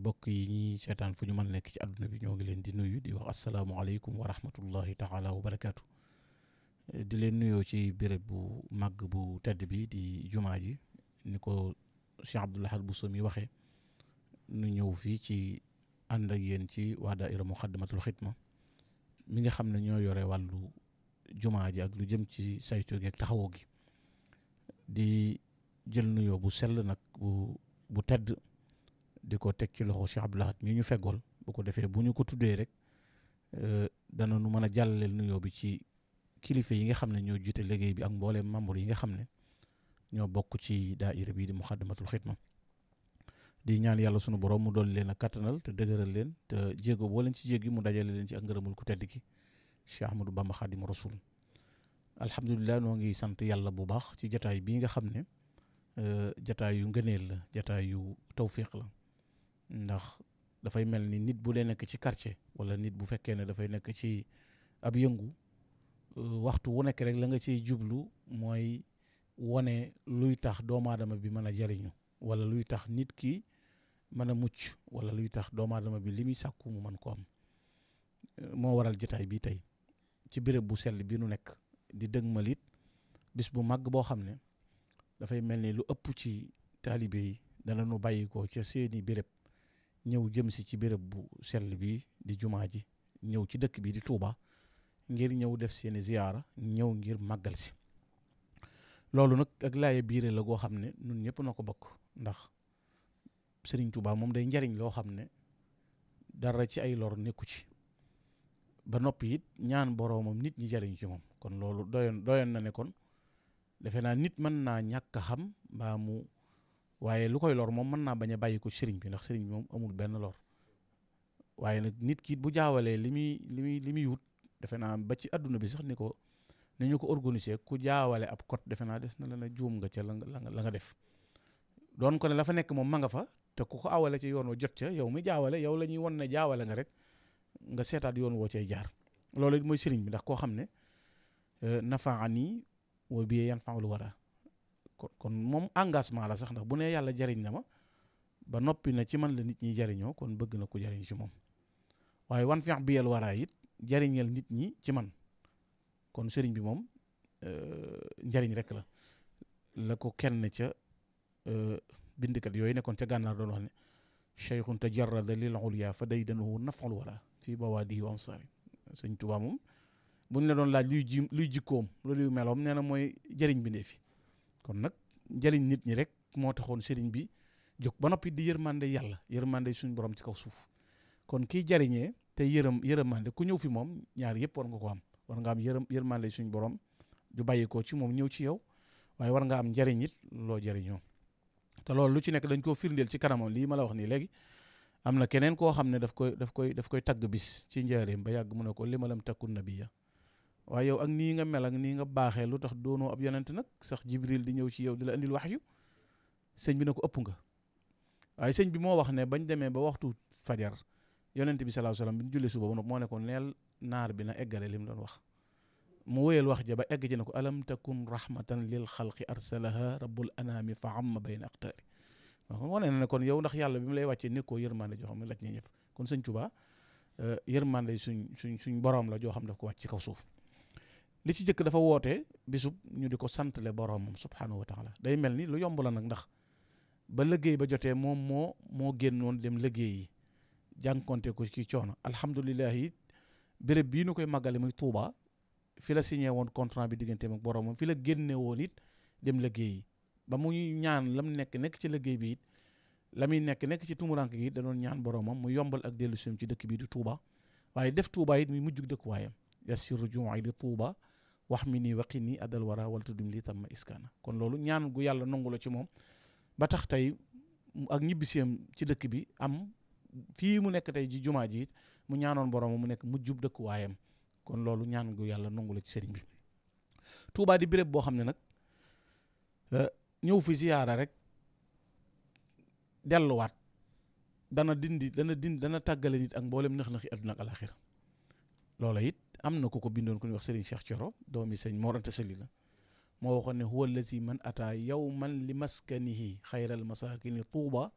bokk yi ñuy seetaan fu ñu mën nekk ci àdduna bi ñoo ngi leen di nuyu di wax asalaamualeykum wa rahmatullahi taala wa barakaatu di leen nuyoo ci béréb bu màgg bu tedd bi di jumaa ji ni ko Cheikh Abdoul Ahad Bousso mi nu ñëw fii ci ànd ak yéen ci waa daaira Muxaddamatul Xidma mi nga xam ne ñoo yore wàllu jumaa ji ak lu jëm ci saytu gi ak taxawoo gi di jël nuyoo bu sell nag bu bu tedd diko tek ci loxo Cheikh Abdou Lahad mi ñu fegol bu ko defé bu ñu ko tuddé rek dana nu mën a jàllaleel nuyoo bi ci kilifa yi nga xam ne ñoo jiite bi ak mbooleem membre yi nga xam ne ñoo ci daayira bii di Muxaddamatul Xidma di ñaan yàlla sunu borom mu dool leen a te dëgëral leen te jéego boo leen ci jéegi mu dajale leen ci ak ngërëmul ku tedd ki Cheikh Ahmadou Bamba ngi sant yàlla bu baax ci jataay nga yu ngëneel la jataay yu tawfiq la ndax dafay mel ni nit bu dee nekk ci quartier wala nit bu fekkee ne dafay nekk ci ab yëngu euh, waxtu wu nekk rek la nga ciy jublu mooy wane luy tax doomu aadama bi mën a jariñu wala luy tax nit ki mën a mucc wala luy tax doomu bi li muy sàkku mu mën ko am euh, moo waral jataay bii tey ci béréb bu sell bi nu nekk di dëgmal bis bu màgg boo xam ne dafay mel ni lu ëpp ci taalibe yi dana nu bàyyi ko ca seeni béréb ñëw jëm si ci béréb bu sell bi di jumaa ji ñëw ci dëkk bi di tuuba ngir ñëw def si seeni ziyaara ñëw ngir màggal si loolu nag ak laaye biire la goo xam ne nun ñëpp na ko bokk ndax Sëriñ Touba moom day njariñ loo xam ne dara ci ay lor nekku ci ba noppi it ñaan boroomam nit ñi jariñ ci moom kon loolu doyoon na ne kon defe naa nit mën naa ñàkk xam mbaa mu waaye lu koy lor moom mën naa bañ a bàyyi ko sëriñ bi ndax sëriñ bi moom amul benn lor waaye nag nit ki bu jaawalee li muy li muy li muy wut defe naa ba ci àdduna bi sax ni ko ni ñu ko organiser ku jaawale ab code defe naa des na la na juum nga ca la nga la nga def doon ko ne la fa nekk moom ma nga fa te ku ko awale ci yoon wa jot ca yow mi jaawale yow la ñuy won ne jaawale nga rek nga seetaat yoon woo cee jaar loolu it mooy sëriñ bi ndax koo xam ne euh, nafaani wa bi yanfaul wara kon kon moom engagement la sax ndax bu nee yàlla jariñ na ma ba noppi na ci man la nit ñi jariñoo kon bëgg na ko jariñ ci moom waaye wan fex biyal waraa it jariñal nit ñi ci man kon sëriñ bi moom euh, njariñ rek la la ko kenn ca euh, bindkat yooyu nekkoon ca gànnaar doon wax ne cheikhun tajarrada lil yaa fa day danuhu naful wala fii bawaadihi wa amsaari sëñ Tuubaa moom buñ la doon laaj luy ji luy jikkoom loolu yu meloom nee na mooy jariñ bi ndee fi kon nag njëriñ nit ñi rek moo taxoon sëriñ bi jóg ba noppi di yërmande yàlla yërmande suñu borom ci kaw suuf kon kii jariñe te yërëm yërëmande ku ñëw fi moom ñaar yëpp war nga ko am war nga am yërëm yërmande suñu borom ju bàyyikoo ci moom ñëw ci yow waaye war nga am njëriñ it loo jëriñoo te loolu lu ci nekk dañ koo firndeel ci kanamam lii ma la wax nii léegi am na keneen koo xam ne daf ko daf koy daf koy tagg bis ci njaareem ba yàgg mu ne ko limalam takkun nabiya waaye yow ak nii nga mel ak nii nga baaxee lu tax doonoo ab yonent nag sax jibril di ñëw ci yow di la indil wax yu sëñ bi na ko ëpp nga waaye sëñ bi moo wax ne bañ demee ba waxtu fajar yonent bi sallallahu alayhi bi ñu jullee suba ba moo ne ko neel naar bi na eggale li doon wax mu wéyal wax ja ba egg ci ne ko alam takun rahmatan lil xalqi arsalaha rabbul anami fa amma bayna aqtaari wane ne kon yow ndax yàlla bi mu lay wàccee nekkoo yërmande joo xam ne laj ñi ñëpp kon sëñ Tuubaa yërmande suñ suñ suñ boroom la joo xam daf ko wàcc ci kaw suuf li ci jëkk dafa woote bisub ñu di ko santale boroomam subhaanahu wa taala day mel ni lu yomb la nag ndax ba liggéey ba jotee moom moo moo génnoon dem liggéey yi jànkonte ko ci coono alhamdulilah yi bii nu koy màggale muy Touba fii la signé woon contrat bi digganteem ak boroomam fii la génne woon it dem liggéey yi ba muy ñaan lam nekk nekk ci liggéey bi it la muy nekk nekk ci tumurank yi danoon doon ñaan boroomam mu yombal ak dellusiwam ci dëkk bii di Touba waaye def Touba it muy mujjug dëkkuwaayam yassir ruju'i wax mi ni waqi adal wara wal tuddim li tam ma kon lolu ñaan gu yalla nangu la ci mom ba tax tay ak ñibisiyam ci dekk bi am fi mu nek tay ji juma ji mu ñaanon borom mu jub dekk wayam kon lolu ñaan gu yalla nangu la ci serigne bi touba di bireb bo xamne nak nag euh, fi ziyara rek wat dana dindi dana dindi dana tagale nit ak mboolem nekh nekh aduna ak alakhir it am na ku ko bindoon ku ñuy wax Serigne Cheikh Thioro doomi sëñ Mor Anta Sali la moo waxoon ne huwa allazi man ataa yawman li maskanihi xayral masakini tuuba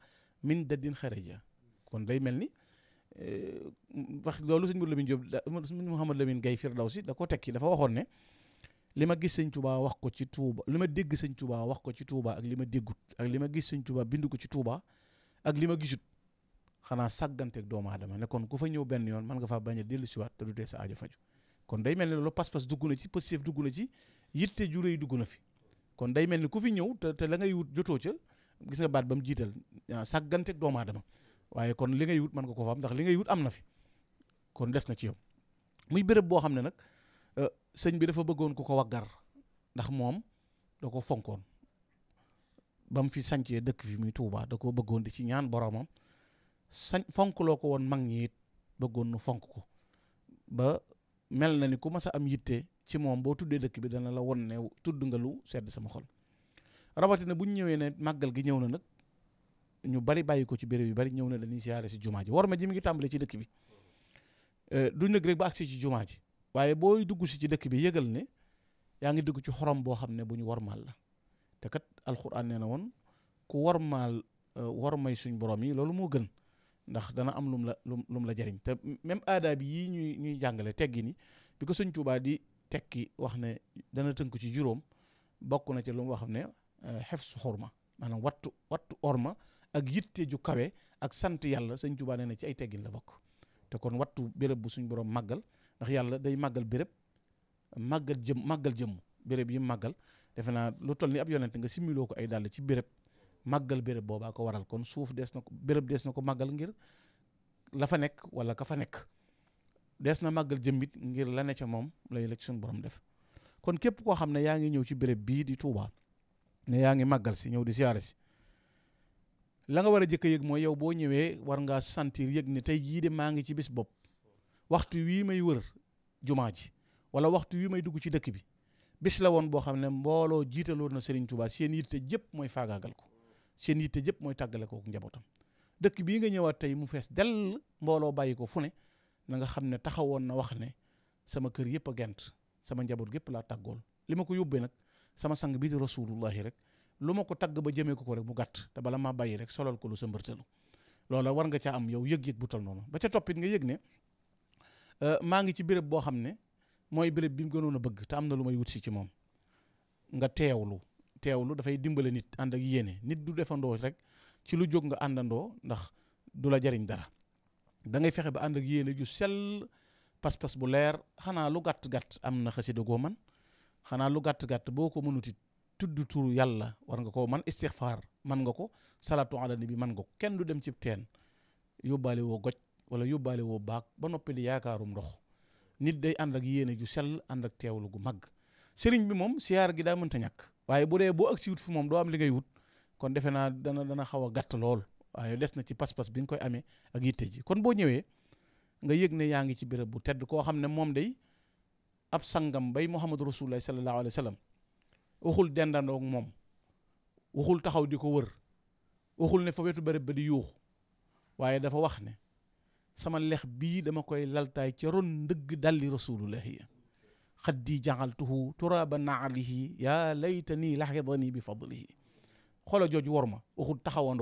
min daddin xaraja kon day mel ni wax loolu sëñ Mour Lamine Diop sëñ Mouhamad Lamine Gaye Firdawsi da ko tekki dafa waxoon ne li ma gis sëñ Touba wax ko ci Touba li ma dégg sëñ Touba wax ko ci Touba ak li ma déggut ak li ma gis sëñ Touba bind ko ci Touba ak li ma gisut xanaa sàgganteeg doomu aadama ne kon ku fa ñëw benn yoon mën nga faa bañ a dellu siwaat te du dee sa aajo faju kon day mel ni loolu pas-pas dugg na ci positif dugg na ci yitte ju rëy dugg na fi kon day mel ni ku fi ñëw te te la ngay wut jotoo ca gis nga baat ba mu jiital ah, saggante doomu aadama waaye kon li ngay wut mën nga ko fa am ndax li ngay wut am na fi kon des na ci yow muy béréb boo xam ne nag euh, sëñ bi dafa bëggoon ko ko waggar ndax moom da ko fonkoon ba fi sancee dëkk fi muy Touba da koo bëggoon di ci ñaan boromam sañ fonkloo ko woon mag ñi it bëggoon nu fonk ko ba mel na ni ku ma a am yitte ci moom boo tuddee dëkk bi dana la won ne tudd nga lu sedd sama xol rawatina bu ñu ñëwee ne màggal gi ñëw na nag ñu bari bàyyi ko ci béréb yu bari ñëw na dañuy siyaare si jumaa ji war ma ji ngi tàmbalee ci dëkk bi euh, duñ nag rek ba ci jumaa ji waaye booy dugg si ci dëkk bi yëgal ne yaa ngi dugg ci xorom boo xam ne bu ñu warmaal la te kat alxuraan nee na woon ku warmaal euh, warmay suñ borom yi loolu moo gën ndax dana am lum la lum la jariñ te même aadaab yii ñuy ñuy jàngale teggi ni bi ko sëñ Tuubaa di tekki wax ne dana tënk ci juróom bokk na ci lu mu wax ne eh, xefsu xorma maanaam wattu wattu orma ak yitte ju kawe ak sant yàlla sëñ Tuubaa nee na ci ay teggin la bokk te kon wattu béréb bu suñ borom màggal ndax yàlla day màggal béréb màggal jëm màggal jëm béréb yi màggal defe naa lu toll ni ab yonent nga similoo ko ay dàll ci béréb màggal béréb boobaa ko waral kon suuf des na ko béréb des na ko màggal ngir la fa nekk wala ka fa nekk des na màggal jëmbit ngir la ne ca moom lay la ci suñu borom def kon képp koo xam ne yaa ngi ñëw ci béréb bii di Touba ne yaa ngi màggal si ñëw di siyaare si la nga war a jëkk a yëg mooy yow boo ñëwee war ngaa sentir yëg ne tey jii de maa ngi ci bis bopp waxtu wii may wër jumaa ji wala waxtu wii may dugg ci dëkk bi bis la woon boo xam ne mbooloo jiitaloon na Serigne Touba seen yitte jëpp mooy faagaagal ko seen yitte jëpp mooy tàggale kook njabootam dëkk bii nga ñëwaat tay mu fess del mbolo bayiko fune na nga taxawon na wax ne sama kër yëpp gënt sama njabot gep la tàggool li ma ko sama sang bi di rasulullah rek lu ma ko ba jëmee ko ko rek mu gatt te bala ma bayyi rek solal ko lu sa mbërtalu lola war nga ca am yow yeg yeg bu tal ba ca topit nga yëg ne euh, ma ngi ci béréb bo xam moy mooy bi mu gënon na bëgg ta amna lumay wut ci mom nga téewlu teewlu dafay dimbale nit ànd ak yéene nit du defandoo rek ci lu jóg nga àndandoo ndax du la jariñ dara da ngay fexe ba ànd ak yéene ju sell pas-pas bu leer xanaa lu gàtt-gàtt am na xasida goo man xanaa lu gàtt-gàtt boo ko mënuti tudd turu yàlla war nga ko man istixfaar man nga ko salaatu ala bi man nga ko kenn du dem cib teen yóbbaale woo goj wala yóbbaale woo baag ba noppi li yaakaarum ndox nit day ànd ak yéene ju sell ànd ak teewlu gu mag sëriñ bi moom siyaar gi daa mënta ñàkk waaye bu dee boo agsi wut fi moom doo am li ngay wut kon defe naa dana dana xaw a gàtt lool waaye des na ci pas-pas bi nga koy amee ak yitte ji kon boo ñëwee nga yëg ne yaa ngi ci béréb bu tedd koo xam ne moom day ab sangam bay Muhammadu Rasulullahi sallallahu alayhi wa sallam waxul dendandoo moom waxul taxaw di ko wër waxul ne fa wetu béréb ba di yuux waaye dafa wax ne sama lex bii dama koy laltaay ca ron ndëgg dalli Rasulullahi xaddi jaxaltuhu turaba naalihi ya laytani lahidani bi fadlihi xolo jooju worma waxul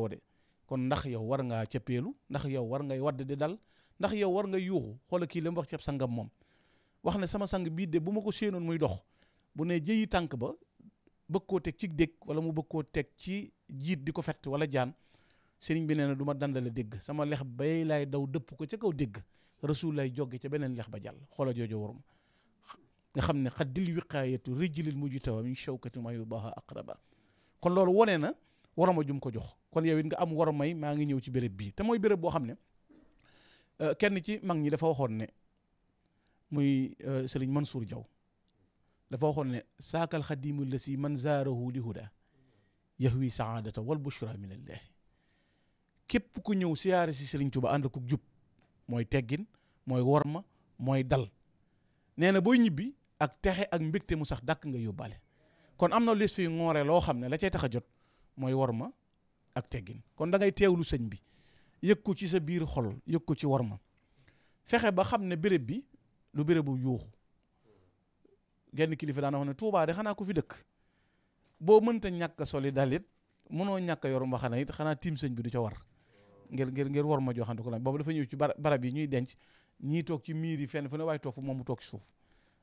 de kon ndax yow war ngaa cëppeelu ndax yow war ngay wad de dal ndax yow war nga yuxu xolo ki lim wax ci sangam mom waxne sama sang bidde, de buma ko senon muy dox bu ne jeeyi tank ba bekko tek ci deg wala mu bekko tek ci jiit diko fet wala jaan serigne bi neena na dandale deg sama lekh bay lay daw depp ko ci kaw deg rasul lay jogge ca beneen ba jall xolo worma نخمن قد الوقاية رجل المجتوى من شوكة ما يضاها أقربا كون لول وونينا ورما جوم كو جوخ كون يا وينغا ام ورماي ماغي نييو سي بيرب بي تا موي بيرب بو خامني كين سي ماغ ني دا فا وخون ني موي سيرين منصور جاو دا فا وخون ني ساك الخديم الذي من زاره لهدى يهوي سعادته والبشرى من الله كيب كو نييو سيار سي سيرين توبا اندكو جوب موي تيغين موي ورما موي دال نينا بو نيبي ak texe ak mbégte mu sax dàkk nga yóbbaale kon am na lis fi ngoore loo xam ne la cay tax a jot mooy war ma ak teggin kon da ngay teewlu sëñ bi yëg ko ci sa biir xol yëg ko ci war ma fexe ba xam ne béréb bi lu bérébu yuuxu genn kilifa daana wax ne Tuubaa de xanaa ku fi dëkk boo mënta ñàkk soli dalit mënoo ñàkk yor mbaxana it xanaa tiim sëñ bi du ca war ngir ngir ngir war ma joxante ko la boobu dafa ñëw ci barab yi ñuy denc ñii toog ci miir yi fenn fu ne waaye toog mu toog ci suuf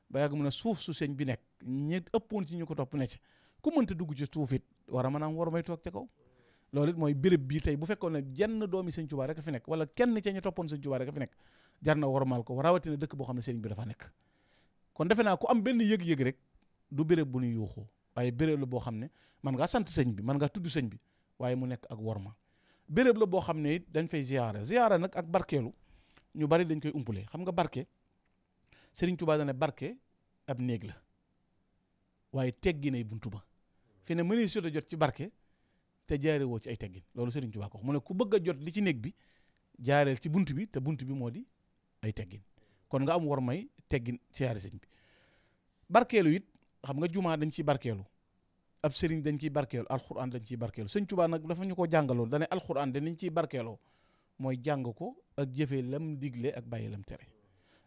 ba yàgg mu a suuf su sëñ bi nekk ñi ëppoon ci ñu ko topp ne ci ku mënta dugg ci suuf it war a mën a am war may toog ca kaw loolu it mooy béréb bii tey bu fekkoon ne jenn doomi sëñ Tuubaa rek fi nekk wala kenn ca ñu toppoon sëñ Tuubaa rek fi nekk jar na warmaal ko rawatina dëkk boo xam ne sëriñ bi dafa nekk kon defe naa ko am benn yëg-yëg rek du béréb bu ñuy yuuxoo waaye béréb la boo xam ne man ngaa sant sëñ bi man ngaa tudd sëñ bi waaye mu nekk ak worma béréb la boo xam ne it dañ fay ziyaara ziyaara nag ak barkeelu ñu bari dañ koy umpule xam nga barke Serigne Touba dana barke ab néeg la waaye teggi nay bunt ba fi ne mënee sota jot ci barke te jaare woo ci ay teggin loolu Serigne Touba ko mu ne ku bëgg a jot li ci néeg bi jaareel ci bunt bi te bunt bi moo di ay teggin kon nga am war may teggin ci yaare sëñ bi barkeelu it xam nga jumaa dañ ci barkeelu ab sëriñ dañ ciy barkeelu alxuraan dañ ciy barkeelu sëñ Tuubaa nag dafa ñu ko jàngaloon dane alxuraan dañ ciy barkeeloo mooy jàng ko ak jëfee lam digle ak bàyyi tere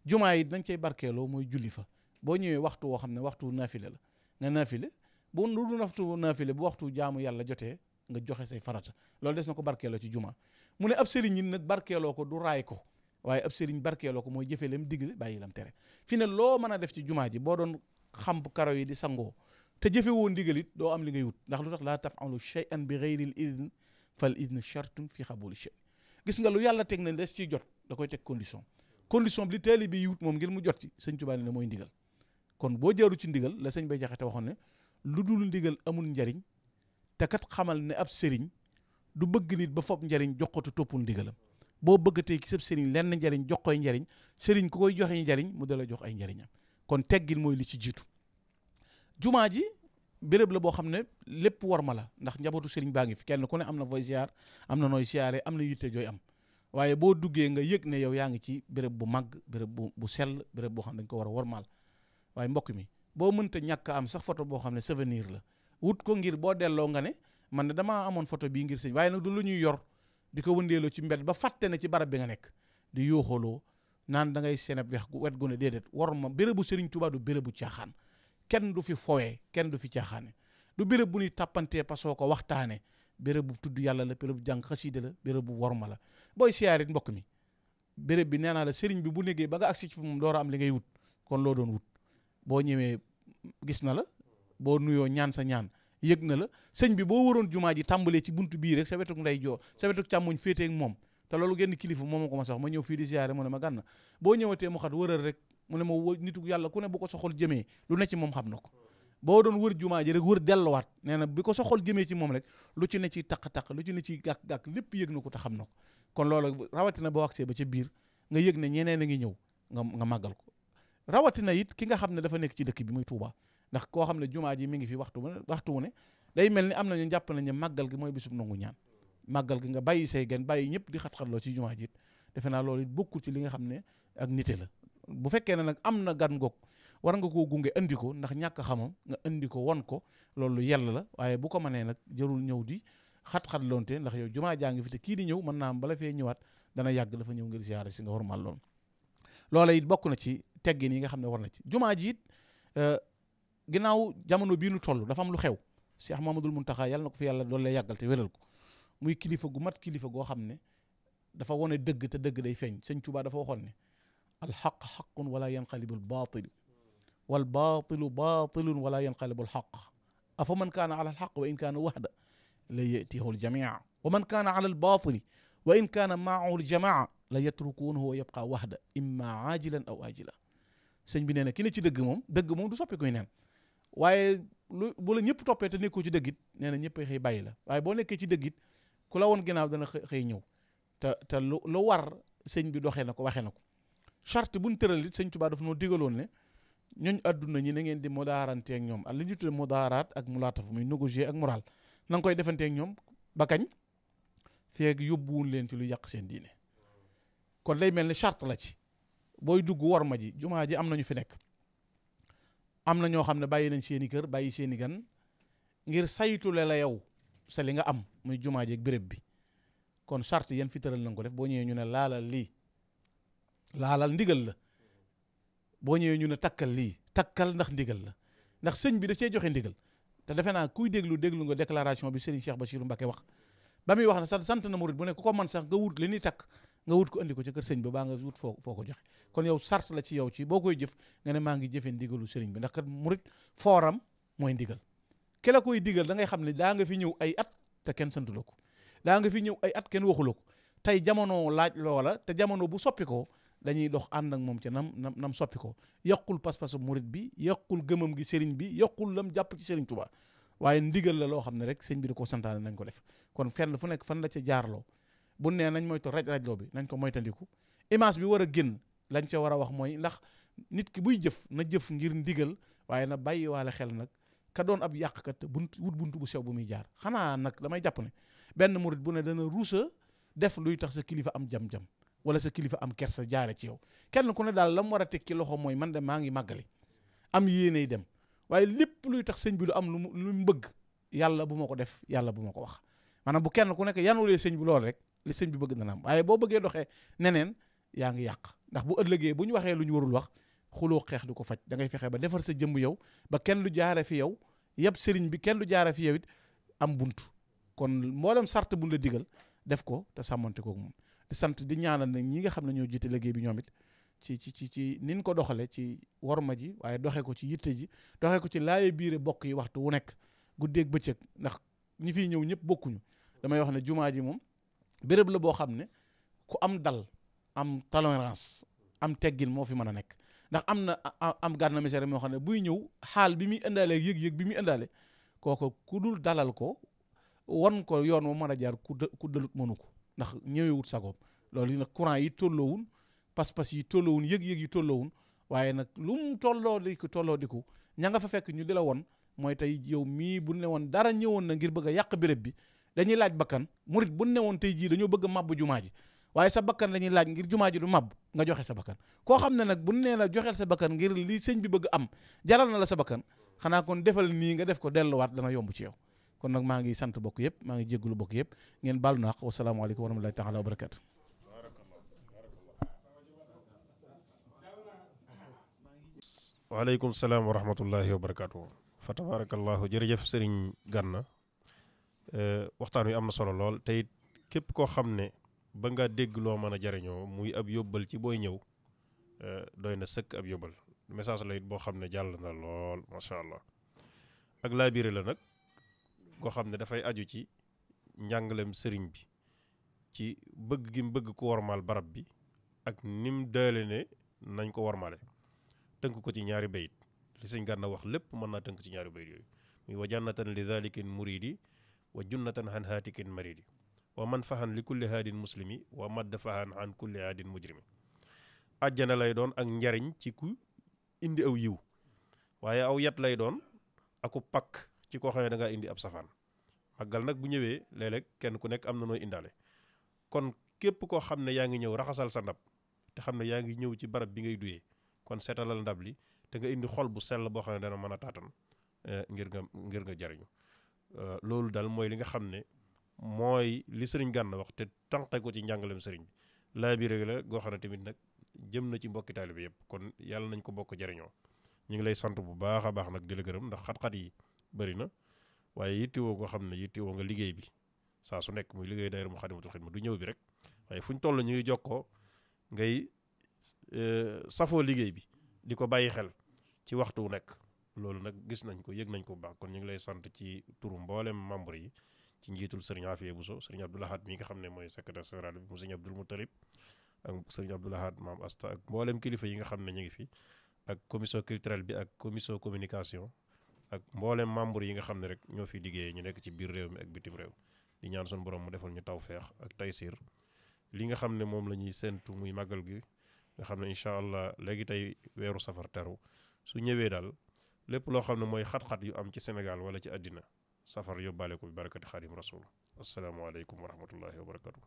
jumaa yi dañ cay barkeeloo mooy julli fa boo ñëwee waxtu woo xam ne waxtu naafile la nga naafile bu lu du waxtu naafile bu waxtu jaamu yàlla jotee nga joxe say farata loolu des na ko barkeeloo ci jumaa mu ne ab sëriñ yi nag barkeeloo ko du raay ko waaye ab sëriñ barkeeloo ko mooy jëfee lam digle bàyyi lam tere fi ne loo mën def ci jumaa ji boo doon xamp karaw yi di sangoo te jëfe woo ndigal it doo am li ngay wut ndax lu tax tafalu shay'an bi ghayril idn fal idn shartun fi xabuli shay gis nga lu yàlla teg na des ciy jot da koy teg condition condition bi li teeli bi moom ngir mu jot ci sëñ Tuubaa ne mooy ndigal kon boo jaaru ci ndigal la sëñ ba jaxate waxoon ne lu dul ndigal amul njariñ te kat xamal ne ab sëriñ du bëgg nit ba fob njariñ jox ko te toppul ndigalam boo bëgg tey ki sëriñ lenn njariñ jox koy njariñ sëriñ ku koy joxe njariñ mu dala jox ay njariñam kon teggin mooy li ci jiitu jumaa ji béréb la boo xam ne lépp war ma la ndax njabootu sëriñ baa ngi fi kenn ku ne am na fooy ziar am na nooy siyaare am na yitte jooy am waaye boo duggee nga yëg ne yow yaa ngi ci bërëb bu màgg bërëb bu bu sell béréb boo xam ne dañ ko war a war wormaal waaye mbokk mi boo mënta ñàkk am sax foto boo xam ne souvenir la wut ko ngir boo delloo nga ne man ne damaa amoon photo bii ngir sëñ waaye nag du lu ñuy yor di ko wëndeeloo ci mbedd ba fàtte ne ci barab bi nga nekk di yooxaloo naan da ngay seeneb wex wet gu ne déedéet war ma bu Sëriñ Tuubaa du bu caaxaan kenn du fi fowee kenn du fi caaxaane du béréb bu ñuy tàppantee pasoo ko waxtaane béréb bu tudd yàlla la béréb bu jàng xasiida la béréb bu worma la booy siyaarit mbokk mi béréb bi nee naa la sëriñ bi bu nekkee ba nga agsi ci moom door am li ngay wut kon loo doon wut boo ñëwee gis na la boo nuyoo ñaan sa ñaan yëg na la sëñ bi boo waroon jumaa ji tàmbalee ci bunt bii rek sa wetuk nday joor sa wetuk càmmoñ féetee moom te loolu genn kilifa moom ko ma sax ma ñëw fii di siyaare mu ne ma gànn boo ñëwatee mu xat wëral rek mu ne ma nitu yàlla ku ne bu ko soxol jëmee lu ne ci moom xam na ko boo doon wër jumaa ji rek wër dellowaat nee na bi ko sa jëmee ci moom rek lu ci ne ci taq-taq lu ci ne ci gàkk-gàkk lépp yëg na ko te xam na ko kon loolu rawatina boo agsee ba ca biir nga yëg ne ñeneen a ngi ñëw nga nga màggal ko rawatina it ki nga xam ne dafa nekk ci dëkk bi muy Touba ndax koo xam ne jumaa ji mi ngi fi waxtu waxtu wu ne day mel ni am na nañu jàpp nañu màggal gi mooy bisub nangu ñaan màggal gi nga bàyyi say gen bàyyi ñëpp di xat-xatloo ci jumaa ji it defe naa loolu it bokkul ci li nga xam ne ak nite la bu fekkee ne nag am na gan goog war nga koo gunge andi ko ndax ñàkk xamam nga andi ko won ko loolu yell la waaye bu ko mënee nag jarul ñëw di xat-xat loonte ndax yow jumaa jaa ngi fi te kii di ñëw mën naa bala fee ñëwaat dana yàgg dafa ñëw ngir ziyaara si nga warmal loolu loola it bokk na ci teggin yi nga xam ne war na ci jumaa ji it ginnaaw jamono bii nu toll dafa am lu xew Cheikh Mamadul Muntaxa yàlla na ko fi yàlla doon lay yàggal te wéral ko muy kilifa gu mat kilifa goo xam ne dafa wone dëgg te dëgg day feeñ sëñ Tuubaa dafa waxoon ne alxaq xaqun wala yanqalibul baatilu والباطل باطل ولا ينقلب الحق أفمن كان على الحق وإن كان وحده ليأتيه الجميع ومن كان على الباطل وإن كان معه الجماعة ليتركونه ويبقى وحده إما عاجلا أو آجلا سنج بنينا كينا تي دق موم دق موم دو سوبي كوي نان واي بولا نيب توبي تا نيكو تي دقيت نينا نيب خي باي لا واي بو نيكي تي دقيت كولا وون غيناو دا خي نيو تا تا لو وار سنج بي دوخي نكو واخي نكو شارت بون تيرالي سنج نو ديغالون ني ñooñ àdduna ñi na ngeen di mudaarante ak ñoom ak li ñu tuddee ak mulaataf muy négocier ak moral na koy defanteek ñoom ba kañ feeg yóbbuwul leen ci lu yàq seen diine kon lay mel ni charte la ci booy dugg war ma ji jumaa ji am na ñu fi nekk am na ñoo xam ne bàyyi nañ seen i kër bàyyi seeni gan ngir saytule la yow sa li nga am muy jumaa jeek bërëb bi kon charte yan fi tëral na ko def boo ñëwee ñu ne laalal lii laalal ndigal la boo ñëwee ñu ne takkal lii takkal ndax ndigal la ndax sëñ bi da cee joxe ndigal te defe naa kuy déglu déglu nga déclaration bi Serigne Cheikh Bachirou Mbacké wax ba muy wax ne sant na murid bu ne ko mën sax nga wut li takk nga ko andi ko ci kër sëñ bi baa nga wut foo foo ko joxe kon yow sart la ci yow ci boo koy jëf nga ne maa ngi jëfe ndigalu sëriñ bi ndax kat murid fooram mooy ndigal ki la koy digal da ngay xam ne daa nga fi ñëw ay at te kenn santuloo ko daa nga fi ñëw ay at kenn waxuloo ko tey jamono laaj loola te jamono bu soppi ko dañuy dox ànd ak moom ca nam nam nam soppi ko yàqul pas-pasu murit bi yàqul gëmam gi sëriñ bi yokkul lam jàpp ci sëriñ Tuubaa waaye ndigal la loo xam ne rek sëñ bi da ko santaane nañ ko def kon fenn fu nekk fan la ca jaarloo bu nee nañ moytu raj rajloo bi nañ ko moytandiku image bi war a génn lañ ca war a wax mooy ndax nit ki buy jëf na jëf ngir ndigal waaye na bàyyi waale xel nag ka doon ab yàqkat bunt wut bunt bu sew bu muy jaar xanaa nag damay jàpp ne benn murit bu ne dana ruusa def luy tax sa kilifa am jam-jam wala sa kilifa am kersa jaare ci yow kenn ku ne daal la mu war a teg loxo mooy man de maa ngi màggali am yéenay dem waaye lépp luy tax sëñ bi lu am lu mu lu mu bëgg yàlla bu ma ko def yàlla bu ma ko wax maanaam bu kenn ku nekk yanulee sëñ bi lool rek li sëñ bi bëgg dana am waaye boo bëggee doxee neneen yaa ngi yàq ndax bu ëllëgee bu ñu waxee lu ñu warul wax xuloo xeex du ko faj da ngay fexe ba defar sa jëmm yow ba kenn lu jaare fi yow yëpp sëriñ bi kenn lu jaare fi yow it am bunt kon mboolem sart buñ la digal def ko sàmmante koog sant di ñaanal nag ñi nga xam ne ñoo jiite liggéey bi ñoom it ci ci ci ci nin ko doxale ci worma ji waaye doxee ko ci yitte ji doxee ko ci laaye biire bokk yi waxtu wu nekk guddeeg bëccëg ndax ñi fiy ñëw ñëpp bokkuñu damay wax ne jumaa ji moom béréb la boo xam ne ku am dal am tolérance am teggin moo fi mën a nekk ndax am na am gànna mesere moo xam ne buy ñëw xaal bi muy indaale ak yëg-yëg bi muy indaale kooku ku dul dalal ko won ko yoon wu mën a jaar ku dë mënu ko ndax ñëwewut sagoom loolu nag courant yi tolloowun pas-pas yi tolloowun yëg-yëg yi tolloowun waaye nag lu mu tolloo di ko tolloo di ko ña nga fa fekk ñu di la woon mooy tey yow mii bu ne woon dara ñëwoon na ngir bëgg a yàq béréb bi dañuy laaj bakkan murit bu ne woon tey jii dañoo bëgg a màbb jumaa ji waaye sa bakkan la ñuy laaj ngir jumaa ji du màbb nga joxe sa bakkan koo xam ne nag bu nee la joxeel sa bakkan ngir li sëñ bi bëgg am jaral na la sa bakkan xanaa kon defal nii nga def ko delluwaat dana yomb ci yow kon nag maa ngi sant bokk yëpp maa ngi jégalu bokk yëpp ngeen baal na wax wasalaamaaleykum wa rahmatulahi taala wa barakaatu. waaleykum salaam wa rahmatullahi wa barakaatu. fa tabarakallahu jërëjëf sëriñ Ganna eh, waxtaan wi am na solo lool te it képp koo xam ne ba ngaa dégg loo mën a jariñoo muy ab yóbbal ci booy ñëw eh, doy na sëkk ab yóbbal message la it boo xam ne jàll na lool macha allah ak laabire la nag. go xamne da fay aju ci njangalem serign bi ci bëgg gi bëgg ku barab bi ak nim dalene ne nañ ko warmaale tënk ko ci ñaari beyt li sëñ ganna wax lepp mën naa tënk ci ñaari beyt yoy muy wa jannatan li zalikin muridi wa junnatan han hatikin maridi wa man fahan li kulli hadin muslimi wa mad fahan an kulli hadin mujrimi aljana lay doon ak njariñ ci ku indi aw yiw waye aw yat lay doon aku pak ci koo xam ne da ngaa indi ab safaan màggal nag bu ñëwee léeg kenn ku nekk am na nooy indaale kon képp koo xam ne yaa ngi ñëw raxasal sa ndab te xam ne yaa ngi ñëw ci barab bi ngay duyee kon seetalal ndab li te nga indi xol bu sell boo xam ne dana mën a taatan eh, ngir nga ngir nga jariñu eh, loolu daal mooy li nga xam ne mooy li sëriñ Gana wax te tànqe ko ci njàngalem sëriñ bi laa bi rek la goo xam ne tamit nag jëm na ci mbokki taalibe yëpp kon yàlla nañ ko bokk jariñoo ñu ngi lay sant bu baax a baax nag di gërëm ndax xat yi bëri na waaye yittewoo koo xam ne yittewoo nga liggéey bi saa su nekk muy liggéey daayira Muxaddamatul ma du ñëw bi rek waaye fu ñu toll ñu ngi jokkoo ngay eh, safoo liggéey bi di ko bàyyi xel ci waxtu wu nekk loolu nag gis nañ ko yëg nañ ko bu baax kon ñu ngi lay sant ci turu mboolem membre yi ci njiitul sëriñ Afia Bousso sëriñ Abdou Lahad mi nga xam ne mooy secrétaire général bi mu sëriñ Abdoul Moutalib ak sëriñ Abdou Lahad maam Asta ak mboolem kilifa yi nga xam ne ñu ngi fi ak commission culturelle bi ak commission communication ak mboolem membre yi nga xam ne rek ñoo fi liggéeyee ñu nekk ci biir réew mi ak bitim réew di ñaan suñu borom mu defal ñu tawféex ak taysiir li nga xam ne moom la ñuy séentu muy màggal gi nga xam ne incha allah léegi tey weeru safar teru su ñëwee daal lépp loo xam ne mooy xat-xat yu am ci Sénégal wala ci àddina safar yóbbaale ko bi barakati xaadim rasul asalaamaaleykum wa rahmatullahi wa barakatu